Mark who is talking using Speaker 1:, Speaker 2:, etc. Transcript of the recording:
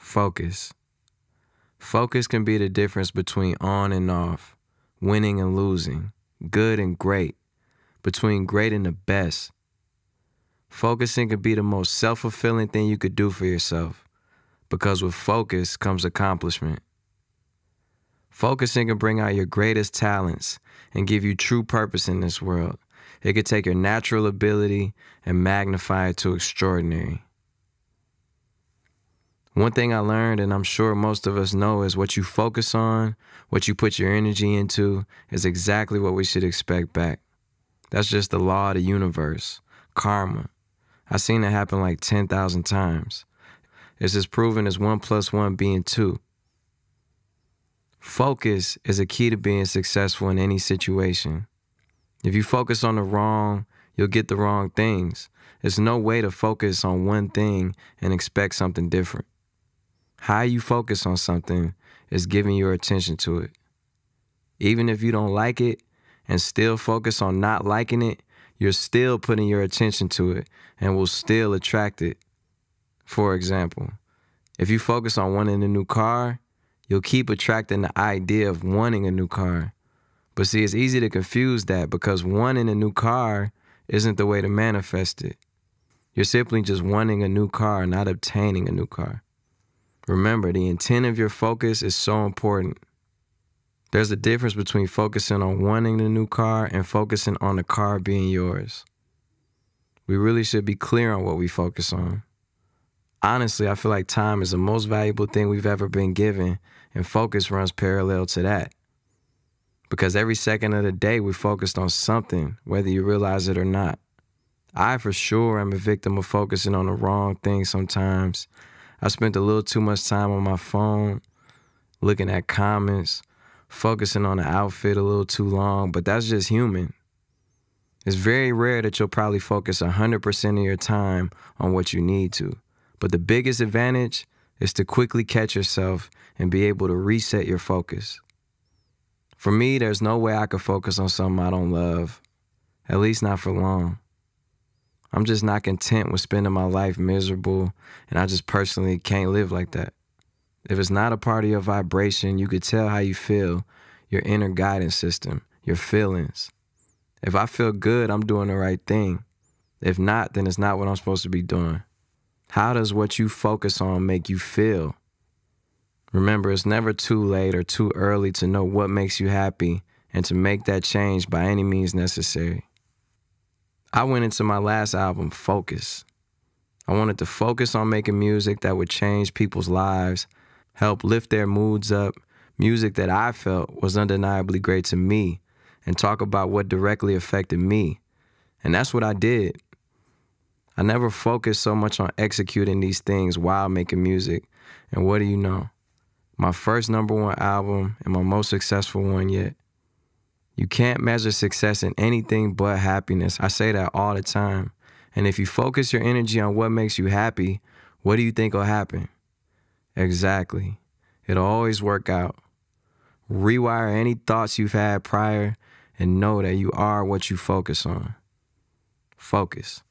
Speaker 1: Focus. Focus can be the difference between on and off, winning and losing, good and great, between great and the best. Focusing can be the most self fulfilling thing you could do for yourself because with focus comes accomplishment. Focusing can bring out your greatest talents and give you true purpose in this world. It could take your natural ability and magnify it to extraordinary. One thing I learned, and I'm sure most of us know, is what you focus on, what you put your energy into, is exactly what we should expect back. That's just the law of the universe, karma. I've seen it happen like 10,000 times. It's as proven as one plus one being two. Focus is a key to being successful in any situation. If you focus on the wrong, you'll get the wrong things. There's no way to focus on one thing and expect something different. How you focus on something is giving your attention to it. Even if you don't like it and still focus on not liking it, you're still putting your attention to it and will still attract it. For example, if you focus on wanting a new car, you'll keep attracting the idea of wanting a new car. But see, it's easy to confuse that because wanting a new car isn't the way to manifest it. You're simply just wanting a new car, not obtaining a new car. Remember, the intent of your focus is so important. There's a difference between focusing on wanting the new car and focusing on the car being yours. We really should be clear on what we focus on. Honestly, I feel like time is the most valuable thing we've ever been given, and focus runs parallel to that. Because every second of the day, we're focused on something, whether you realize it or not. I, for sure, am a victim of focusing on the wrong thing sometimes, I spent a little too much time on my phone, looking at comments, focusing on the outfit a little too long, but that's just human. It's very rare that you'll probably focus 100% of your time on what you need to. But the biggest advantage is to quickly catch yourself and be able to reset your focus. For me, there's no way I could focus on something I don't love, at least not for long. I'm just not content with spending my life miserable, and I just personally can't live like that. If it's not a part of your vibration, you could tell how you feel, your inner guidance system, your feelings. If I feel good, I'm doing the right thing. If not, then it's not what I'm supposed to be doing. How does what you focus on make you feel? Remember, it's never too late or too early to know what makes you happy and to make that change by any means necessary. I went into my last album Focus. I wanted to focus on making music that would change people's lives, help lift their moods up, music that I felt was undeniably great to me, and talk about what directly affected me. And that's what I did. I never focused so much on executing these things while making music. And what do you know? My first number one album and my most successful one yet you can't measure success in anything but happiness. I say that all the time. And if you focus your energy on what makes you happy, what do you think will happen? Exactly. It'll always work out. Rewire any thoughts you've had prior and know that you are what you focus on. Focus.